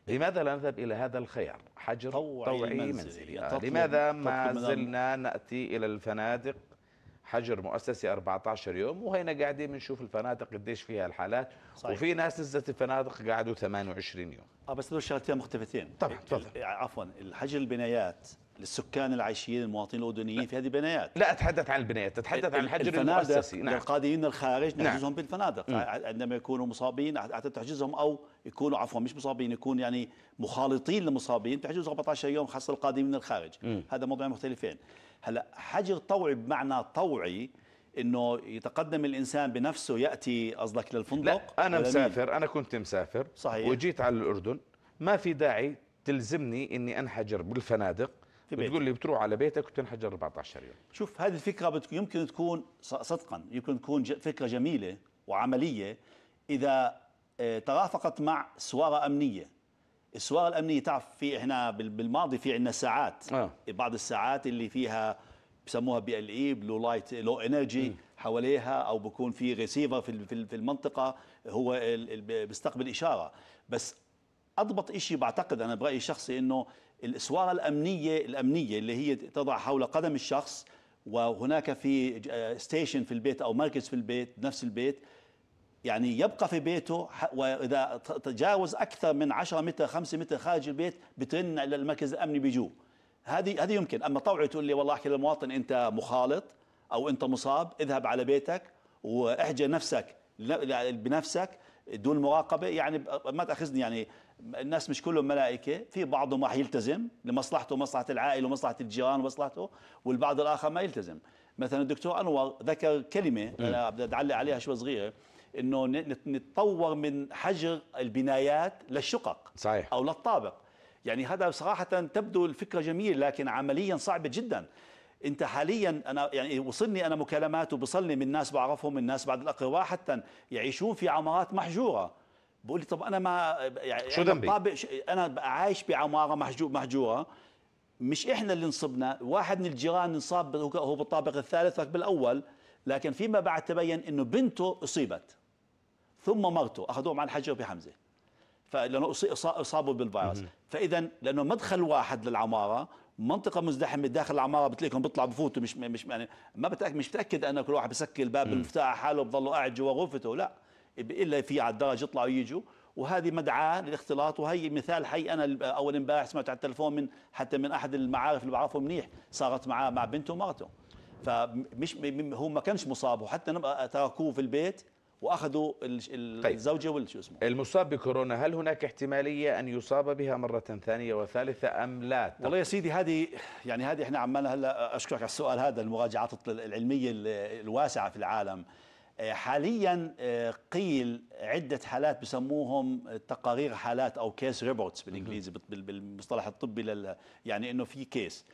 لماذا لا نذهب الى هذا الخيار؟ حجر طوعي, طوعي منزلي, منزلي. آه، لماذا ما زلنا ناتي الى الفنادق حجر مؤسسي 14 يوم وهنا قاعدين بنشوف الفنادق قديش فيها الحالات صحيح. وفي ناس نزلت الفنادق قعدوا 28 يوم اه بس دول شغلتين مختلفتين طبعا تفضل عفوا الحجر البنايات للسكان العايشين المواطنين الاردنيين في هذه البنايات لا اتحدث عن البنايات اتحدث عن الحجر الفنادق المؤسسي نعم القادمين من الخارج نعم. نحجزهم نعم. بالفنادق عندما يكونوا مصابين تحجزهم او يكونوا عفوا مش مصابين يكون يعني مخالطين لمصابين تحجزهم 14 يوم خاصه القادمين من الخارج مم. هذا موضوعين مختلفين هلا حجر طوعي بمعنى طوعي انه يتقدم الانسان بنفسه ياتي قصدك للفندق لا انا مسافر انا كنت مسافر صحيح وجيت على الاردن ما في داعي تلزمني اني انحجر بالفنادق في بتقول لي بتروح على بيتك وتنحجر 14 يوم شوف هذه الفكره بتك... يمكن تكون صدقا يمكن تكون ج... فكره جميله وعمليه اذا آه، ترافقت مع سواره امنيه السواره الامنيه تعرف في احنا بالماضي في عندنا ساعات آه. بعض الساعات اللي فيها بسموها بي ال اي بلو لايت لو انرجي حواليها او بكون في ريسيفر في في المنطقه هو بيستقبل اشاره بس اضبط شيء بعتقد انا برايي الشخصي انه الإسوارة الأمنية الأمنية اللي هي تضع حول قدم الشخص وهناك في ستيشن في البيت أو مركز في البيت نفس البيت يعني يبقى في بيته وإذا تجاوز أكثر من 10 متر 5 متر خارج البيت بترن إلى المركز الأمني بيجوه هذه هذه يمكن أما طوعي تقول لي والله أحكي للمواطن أنت مخالط أو أنت مصاب اذهب على بيتك واحجر نفسك بنفسك دون مراقبة يعني ما تأخذني يعني الناس مش كلهم ملائكه في بعضهم راح يلتزم لمصلحته ومصلحه العائله ومصلحه الجيران ومصلحته والبعض الاخر ما يلتزم مثلا الدكتور انور ذكر كلمه انا بدي اعلق عليها شوي صغيره انه نتطور من حجر البنايات للشقق صحيح او للطابق يعني هذا صراحه تبدو الفكره جميله لكن عمليا صعبه جدا انت حاليا انا يعني وصلني انا مكالمات وبصلني من ناس بعرفهم من ناس بعد الاقرباء حتى يعيشون في عمارات محجوره بقول لي طب انا ما يعني شو ذنبي؟ انا بقى عايش بعماره محجوب محجوره مش احنا اللي نصبنا، واحد من الجيران انصاب هو بالطابق الثالث بالاول لكن فيما بعد تبين انه بنته اصيبت ثم مرته اخذوهم على الحجر بحمزه فلانه اصابوا بالفيروس فاذا لانه مدخل واحد للعماره منطقه مزدحمه داخل العماره بتلاقيهم بيطلعوا بفوتوا مش مش يعني ما بتاكد مش متاكد ان كل واحد بسكر الباب بالمفتاح حاله بضله قاعد جوا غرفته لا الا في على الدرج يطلعوا يجوا وهذه مدعاه للاختلاط وهي مثال حي انا اول امبارح سمعت على التلفون من حتى من احد المعارف اللي بعرفه منيح صارت معاه مع بنته ومرته فمش هو ما كانش مصاب وحتى تركوه في البيت واخذوا طيب. الزوجه طيب. شو اسمه المصاب بكورونا هل هناك احتماليه ان يصاب بها مره ثانيه وثالثه ام لا والله يا سيدي هذه يعني هذه احنا عمالنا هلا اشكرك على السؤال هذا المراجعات العلميه الواسعه في العالم آه، حاليا آه، قيل عده حالات بسموهم آه، تقارير حالات او كيس ريبورتس بالانجليزي بالمصطلح الطبي لل يعني انه في كيس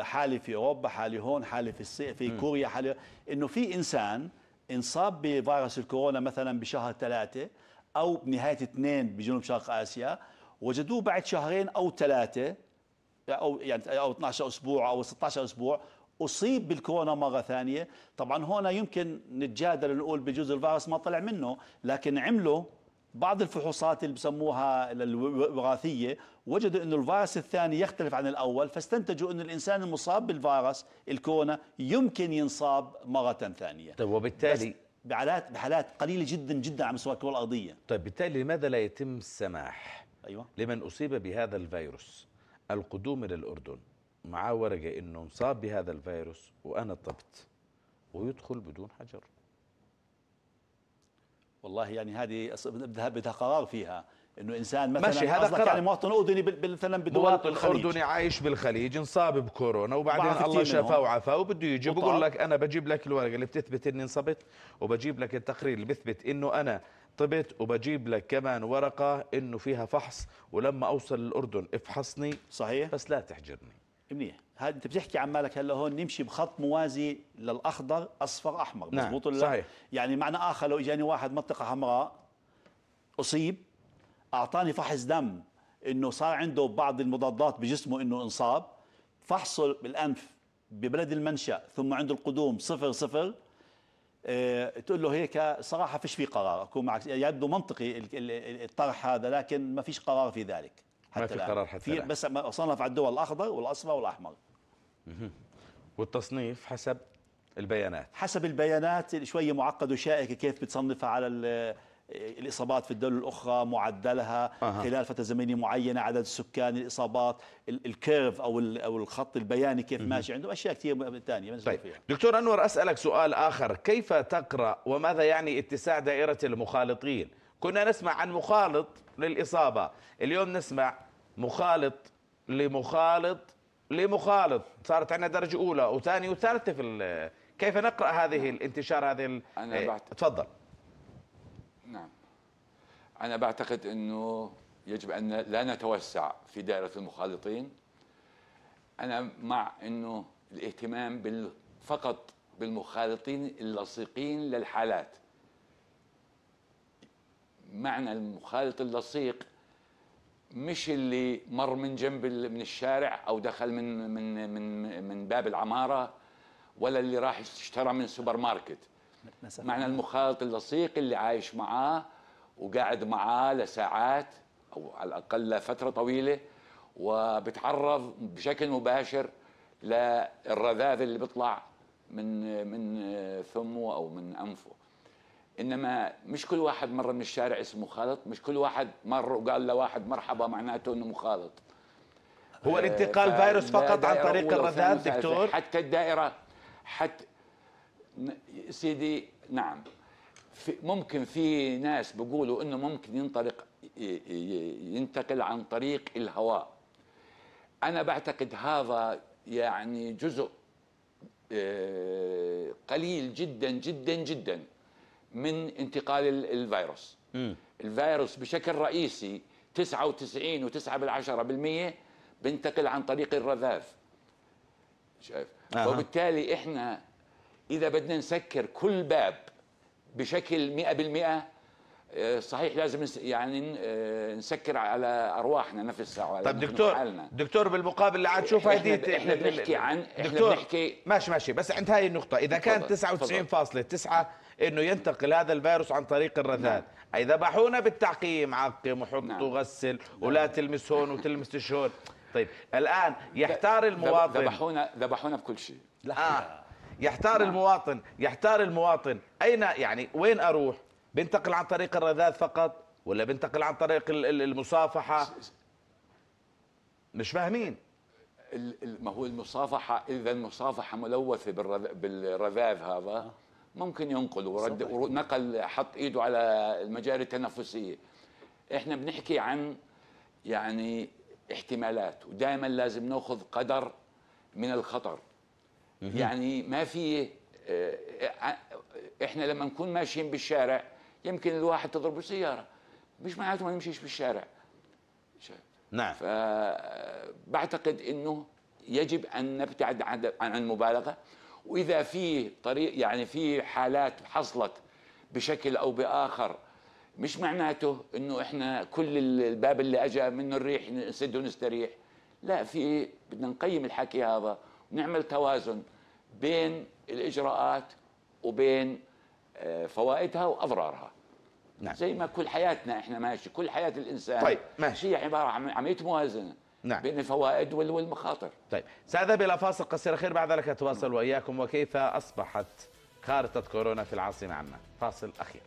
حاله في اوروبا حاله هون حاله في في كوريا حاله انه في انسان انصاب بفيروس الكورونا مثلا بشهر ثلاثه او بنهايه اثنين بجنوب شرق اسيا وجدوه بعد شهرين او ثلاثه او يعني او 12 اسبوع او 16 اسبوع اصيب بالكورونا مره ثانيه طبعا هنا يمكن نتجادل نقول بجوز الفيروس ما طلع منه لكن عملوا بعض الفحوصات اللي بسموها الوراثيه وجدوا انه الفيروس الثاني يختلف عن الاول فاستنتجوا انه الانسان المصاب بالفيروس الكورونا يمكن ينصاب مره ثانيه طيب وبالتالي بحالات بحالات قليله جدا جدا على مستوى الكره الارضيه طيب بالتالي لماذا لا يتم السماح ايوه لمن اصيب بهذا الفيروس القدوم الى الاردن معاه ورقة إنه مصاب بهذا الفيروس وأنا طبت ويدخل بدون حجر والله يعني هذه بدها بدها قرار فيها انه انسان مثلا ماشي هذا قرار يعني مواطن اردني مثلا بدول مواطن الخليج اردني عايش بالخليج انصاب بكورونا وبعدين الله شفاه وعافاه وبده يجي بقول لك انا بجيب لك الورقه اللي بتثبت اني انصبت وبجيب لك التقرير اللي بثبت انه انا طبت وبجيب لك كمان ورقه انه فيها فحص ولما اوصل للاردن افحصني صحيح بس لا تحجرني منيح هذا انت بتحكي عن مالك هلا هون نمشي بخط موازي للاخضر اصفر احمر نعم. مزبوط ولا صحيح يعني معنى اخر لو اجاني واحد منطقه حمراء اصيب اعطاني فحص دم انه صار عنده بعض المضادات بجسمه انه انصاب فحصه بالانف ببلد المنشا ثم عند القدوم صفر صفر اه تقول له هيك صراحه فيش في قرار اكون معك يبدو منطقي الطرح هذا لكن ما فيش قرار في ذلك حتى ما في قرار حتى في بس صنف على الدول الاخضر والاصفر والاحمر والتصنيف حسب البيانات حسب البيانات شويه معقد وشائكه كيف بتصنفها على الاصابات في الدول الاخرى معدلها أه. خلال فتره زمنيه معينه عدد السكان الاصابات الكيرف او او الخط البياني كيف ماشي عندهم اشياء كثير ثانيه طيب. فيها. دكتور انور اسالك سؤال اخر كيف تقرا وماذا يعني اتساع دائره المخالطين كنا نسمع عن مخالط للإصابة اليوم نسمع مخالط لمخالط لمخالط صارت عندنا درجة أولى وثانية وثالثة في كيف نقرأ هذه نعم. الانتشار هذه أنا إيه، بعت... تفضل نعم أنا بعتقد أنه يجب أن لا نتوسع في دائرة المخالطين أنا مع أنه الاهتمام بال... فقط بالمخالطين اللصيقين للحالات معنى المخالط اللصيق مش اللي مر من جنب من الشارع او دخل من من من من باب العماره ولا اللي راح اشترى من سوبر ماركت معنى المخالط اللصيق اللي عايش معاه وقاعد معاه لساعات او على الاقل لفتره طويله وبتعرض بشكل مباشر للرذاذ اللي بيطلع من من فمه او من انفه انما مش كل واحد مر من الشارع اسمه خالط مش كل واحد مر وقال لواحد مرحبا معناته انه مخالط هو آه، الانتقال فيروس فقط عن طريق الرذاذ دكتور حتى الدائره حتى سيدي نعم في ممكن في ناس بيقولوا انه ممكن ينطلق ينتقل عن طريق الهواء انا بعتقد هذا يعني جزء آه، قليل جدا جدا جدا من انتقال الفيروس م. الفيروس بشكل رئيسي 99 و9 بالعشرة بالمية بنتقل عن طريق الرذاذ شايف أه. وبالتالي احنا اذا بدنا نسكر كل باب بشكل 100% آه، صحيح لازم يعني آه، نسكر على ارواحنا نفسها وعلى طيب دكتور حالنا. دكتور بالمقابل اللي عاد شوف هاي احنا, احنا بنحكي عن دكتور احنا بنحكي ماشي ماشي بس عند هاي النقطه اذا كان 99.9 انه ينتقل هذا الفيروس عن طريق الرذاذ نعم. اي ذبحونا بالتعقيم عقم وحط نعم. وغسل نعم. ولا تلمس هون وتلمس هون طيب الان يحتار المواطن ذبحونا ذبحونا بكل شيء لا آه. يحتار نعم. المواطن يحتار المواطن اين يعني وين اروح بنتقل عن طريق الرذاذ فقط ولا بنتقل عن طريق المصافحه مش فاهمين ما هو المصافحه اذا المصافحه ملوثه بالرذاذ هذا آه. ممكن ينقل ورد ونقل حط ايده على المجاري التنفسيه احنا بنحكي عن يعني احتمالات ودائما لازم ناخذ قدر من الخطر يعني ما في آه، آه، آه، احنا لما نكون ماشيين بالشارع يمكن الواحد تضربه سياره مش معناته ما نمشيش بالشارع نعم فبعتقد انه يجب ان نبتعد عن المبالغه واذا في طريق يعني في حالات حصلت بشكل او باخر مش معناته انه احنا كل الباب اللي اجى منه الريح نسد ونستريح لا في بدنا نقيم الحكي هذا ونعمل توازن بين الاجراءات وبين آه، فوائدها واضرارها نعم. زي ما كل حياتنا احنا ماشي كل حياه الانسان طيب ماشي هي عباره عن عمليه موازنه نعم بين الفوائد والمخاطر طيب سأذهب إلى فاصل قصير أخير بعد ذلك أتواصل وإياكم وكيف أصبحت خارطة كورونا في العاصمة عمان فاصل أخير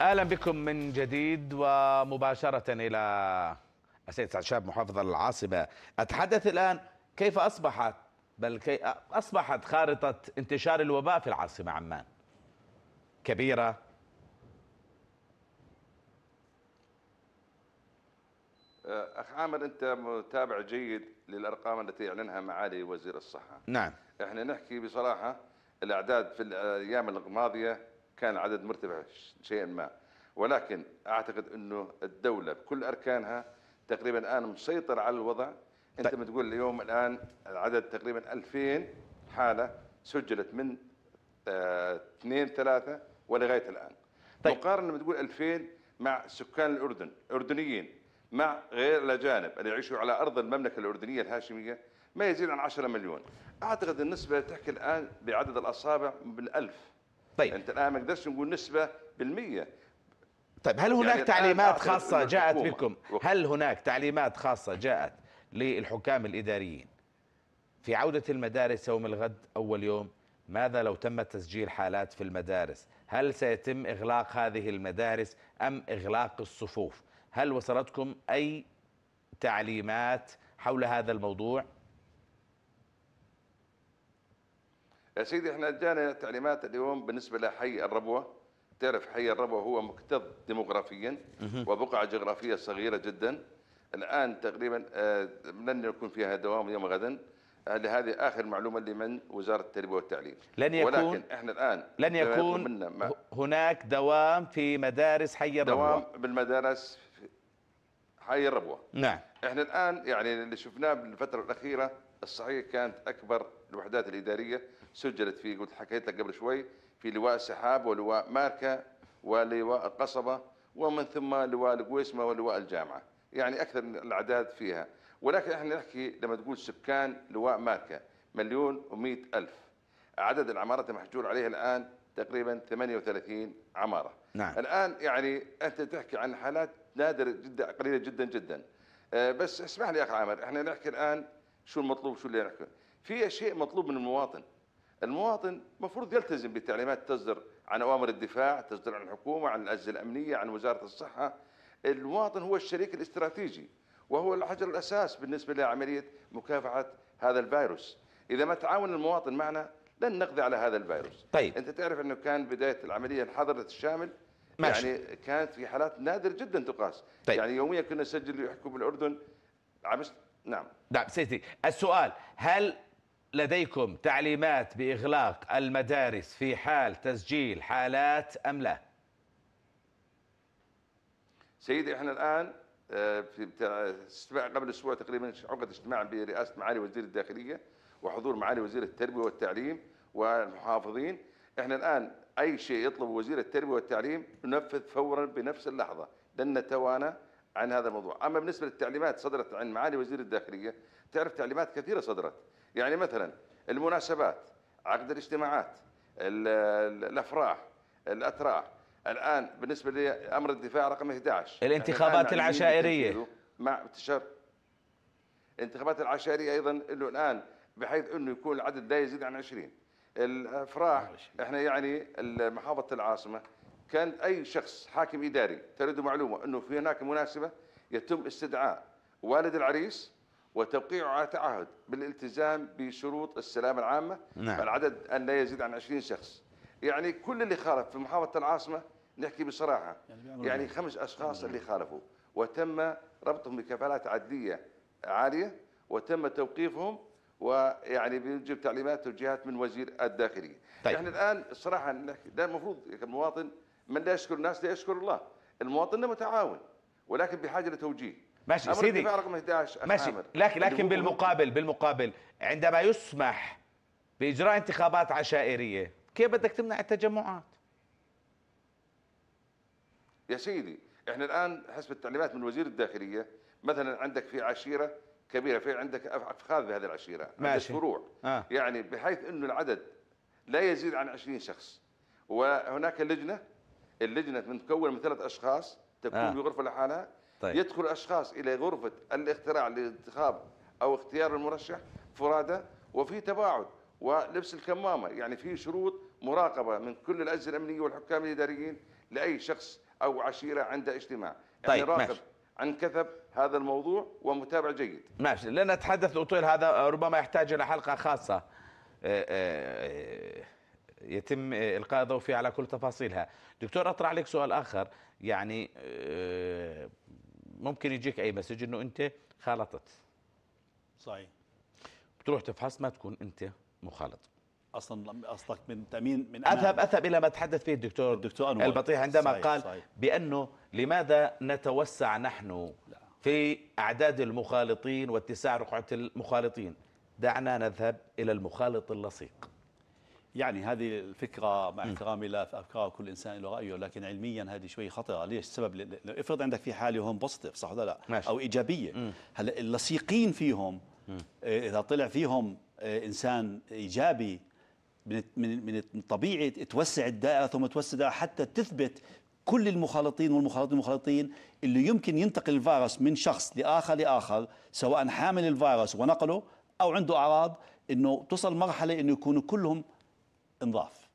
اهلا بكم من جديد ومباشره الى السيد سعد شاب محافظ العاصمه اتحدث الان كيف اصبحت بل كي أصبحت خارطة انتشار الوباء في العاصمة عمان كبيرة أخ عامر أنت متابع جيد للأرقام التي يعلنها معالي وزير الصحة نعم إحنا نحكي بصراحة الأعداد في الأيام الماضية كان عدد مرتفع شيئا ما ولكن أعتقد أنه الدولة بكل أركانها تقريبا الآن مسيطر على الوضع انت طيب. بتقول اليوم الان العدد تقريبا 2000 حاله سجلت من 2 آه، 3 ولغايه الان طيب. مقارنه بتقول 2000 مع سكان الاردن اردنيين مع غير الاجانب اللي يعيشوا على ارض المملكه الاردنيه الهاشميه ما يزيد عن 10 مليون اعتقد النسبه تحكي الان بعدد الاصابع بالالف طيب انت الان ما نقدرش نقول نسبه بالمية طيب هل هناك يعني تعليمات خاصه جاءت بكم هل هناك تعليمات خاصه جاءت للحكام الإداريين في عودة المدارس يوم الغد أول يوم ماذا لو تم تسجيل حالات في المدارس هل سيتم إغلاق هذه المدارس أم إغلاق الصفوف هل وصلتكم أي تعليمات حول هذا الموضوع يا سيدي احنا جانا تعليمات اليوم بالنسبه لحي الربوه تعرف حي الربوه هو مكتظ ديموغرافيا وبقعه جغرافيه صغيره جدا الآن تقريبا آه، لن يكون فيها دوام يوم غدا آه، هذه اخر معلومه لمن وزاره التربيه والتعليم لن يكون ولكن احنا الان لن آه، يكون هناك دوام في مدارس حي الربوه دوام بالمدارس حي الربوه نعم احنا الان يعني اللي شفناه بالفتره الاخيره الصحيح كانت اكبر الوحدات الاداريه سجلت في قلت حكيت لك قبل شوي في لواء سحاب ولواء ماركه ولواء القصبه ومن ثم لواء القويسمه ولواء الجامعه يعني اكثر من الاعداد فيها ولكن احنا نحكي لما تقول سكان لواء ماركا مليون و الف عدد العمارات المحجور عليها الان تقريبا 38 عماره نعم. الان يعني انت تحكي عن حالات نادره جدا قليله جدا جدا آه، بس اسمح لي يا اخ عامر احنا نحكي الان شو المطلوب شو اللي نحكي في شيء مطلوب من المواطن المواطن المفروض يلتزم بالتعليمات تصدر عن اوامر الدفاع تصدر عن الحكومه عن الاجهزه الامنيه عن وزاره الصحه المواطن هو الشريك الاستراتيجي وهو الحجر الاساس بالنسبه لعمليه مكافحه هذا الفيروس اذا ما تعاون المواطن معنا لن نقضي على هذا الفيروس طيب انت تعرف انه كان بدايه العمليه انحدرت الشامل ماشي. يعني كانت في حالات نادره جدا تقاس طيب. يعني يوميا كنا نسجل يحكوا بالاردن عبس نعم نعم سيدي السؤال هل لديكم تعليمات باغلاق المدارس في حال تسجيل حالات ام لا؟ سيدي احنا الان آه، في اجتماع قبل اسبوع تقريبا عقد اجتماع برئاسه معالي وزير الداخليه وحضور معالي وزير التربيه والتعليم والمحافظين احنا الان اي شيء يطلب وزير التربيه والتعليم ننفذ فورا بنفس اللحظه لن نتوانى عن هذا الموضوع اما بالنسبه للتعليمات صدرت عن معالي وزير الداخليه تعرف تعليمات كثيره صدرت يعني مثلا المناسبات عقد الاجتماعات الافراح الاتراح الان بالنسبه لامر الدفاع رقم 11 الانتخابات يعني العشائريه مع تشر الانتخابات العشائريه ايضا له الان بحيث انه يكون العدد لا يزيد عن 20 الافراح احنا يعني محافظه العاصمه كان اي شخص حاكم اداري ترد معلومه انه في هناك مناسبه يتم استدعاء والد العريس وتوقيعه على تعهد بالالتزام بشروط السلامه العامه نعم. العدد ان لا يزيد عن 20 شخص يعني كل اللي خالف في محافظه العاصمه نحكي بصراحة يعني, يعني خمس أشخاص اللي خالفوا وتم ربطهم بكفالات عدلية عالية وتم توقيفهم ويعني بنجيب تعليمات وجهات من وزير الداخلية طيب. احنا الآن الصراحة ده المفروض كمواطن من لا يشكر الناس لا يشكر الله المواطن متعاون ولكن بحاجة لتوجيه ماشي سيدي رقم 11 ماشي أحامر. لكن لكن بالمقابل بالمقابل عندما يسمح باجراء انتخابات عشائريه كيف بدك تمنع التجمعات يا سيدي احنا الان حسب التعليمات من وزير الداخليه مثلا عندك في عشيره كبيره في عندك افخاذ بهذه العشيره ماشي. عندك فروع آه. يعني بحيث انه العدد لا يزيد عن 20 شخص وهناك لجنه اللجنه متكونه من ثلاث اشخاص تكون آه. بغرفه لحالها طيب. يدخل اشخاص الى غرفه الاختراع لانتخاب او اختيار المرشح فرادى وفي تباعد ولبس الكمامه يعني في شروط مراقبه من كل الاجهزه الامنيه والحكام الاداريين لاي شخص او عشيره عند اجتماع يعني طيب راقب ماشي. عن كثب هذا الموضوع ومتابع جيد ماشي لنتحدث اطيل هذا ربما يحتاج الى حلقه خاصه آه، آه، يتم القاء ضوء فيه على كل تفاصيلها دكتور اطرح عليك سؤال اخر يعني آه، ممكن يجيك اي مسج انه انت خالطت صحيح بتروح تفحص ما تكون انت مخالط اصلا قصدك من تامين من اذهب اذهب الى ما تحدث فيه الدكتور الدكتور أنور البطيح عندما صحيح قال صحيح بانه لماذا نتوسع نحن لا. في اعداد المخالطين واتساع رقعه المخالطين دعنا نذهب الى المخالط اللصيق يعني هذه الفكرة مع احترامي لأفكار كل إنسان له رأيه لكن علميا هذه شوي خطرة ليش السبب لأنه افرض عندك في حالة هون بوزيتيف صح ولا لا ماشي. أو إيجابية هلا اللصيقين فيهم إيه، إذا طلع فيهم إيه، إنسان إيجابي من من من طبيعي توسع الدائره ثم توسع الدائره حتى تثبت كل المخالطين والمخالطين المخالطين اللي يمكن ينتقل الفيروس من شخص لاخر لاخر سواء حامل الفيروس ونقله او عنده اعراض انه تصل مرحله انه يكونوا كلهم انضاف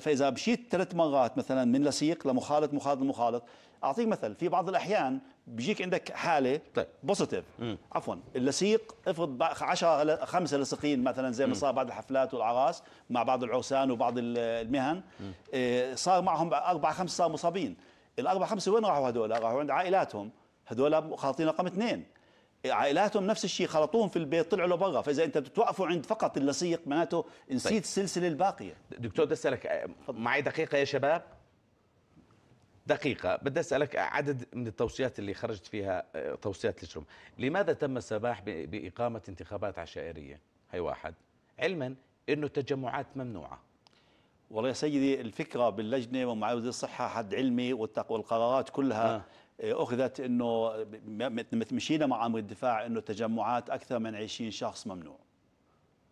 فاذا مشيت ثلاث مرات مثلا من لصيق لمخالط مخالط مخالط اعطيك مثل في بعض الاحيان بيجيك عندك حاله طيب بوزيتيف عفوا اللصيق افرض 10 خمسه لصيقين مثلا زي ما صار بعض الحفلات والعراس مع بعض العرسان وبعض المهن إيه صار معهم اربع خمسه صار مصابين الاربع خمسه وين راحوا هذول؟ راحوا عند عائلاتهم هذول خالطين رقم اثنين عائلاتهم نفس الشيء خلطوهم في البيت طلعوا لبرا فاذا انت بتوقفوا عند فقط اللصيق معناته نسيت طيب. السلسله الباقيه دكتور بدي اسالك آه، معي دقيقه يا شباب دقيقة بدي أسألك عدد من التوصيات اللي خرجت فيها آه، توصيات لشرم لماذا تم السماح بإقامة انتخابات عشائرية هي واحد علما أنه التجمعات ممنوعة والله يا سيدي الفكرة باللجنة ومعاوزة الصحة حد علمي والقرارات كلها آه. آه. اخذت انه مشينا مع امر الدفاع انه التجمعات اكثر من 20 شخص ممنوع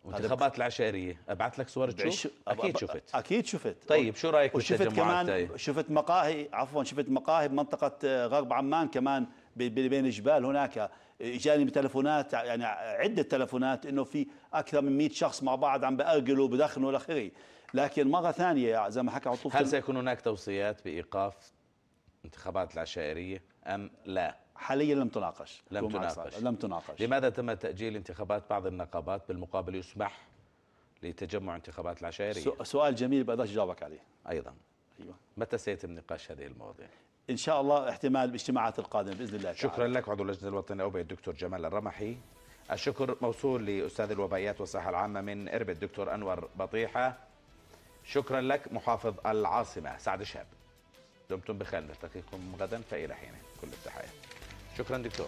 منتخبات العشائريه ابعت لك صور تشوف اكيد شفت اكيد شفت طيب شو رايك وشفت كمان تاي. شفت مقاهي عفوا شفت مقاهي بمنطقه آه، غرب عمان كمان بين جبال هناك آه، اجاني تلفونات يعني عده تلفونات انه في اكثر من 100 شخص مع بعض عم بأرجلوا بدخنوا الى اخره لكن مره ثانيه زي ما حكى عطوف هل سيكون هناك توصيات بايقاف انتخابات العشائريه ام لا؟ حاليا لم تناقش لم تناقش لم تناقش لماذا تم تأجيل انتخابات بعض النقابات بالمقابل يسمح لتجمع انتخابات العشائرية سؤال جميل بقدرش أجاوبك عليه أيضا أيوة. متى سيتم نقاش هذه المواضيع إن شاء الله احتمال باجتماعات القادمة بإذن الله شكرا تعالى. لك عضو اللجنة الوطنية الأوبئة الدكتور جمال الرمحي الشكر موصول لأستاذ الوبائيات والصحة العامة من إربد الدكتور أنور بطيحة شكرا لك محافظ العاصمة سعد شهاب دمتم بخير نلتقيكم غدا فإلى حين كل التحية شكرا دكتور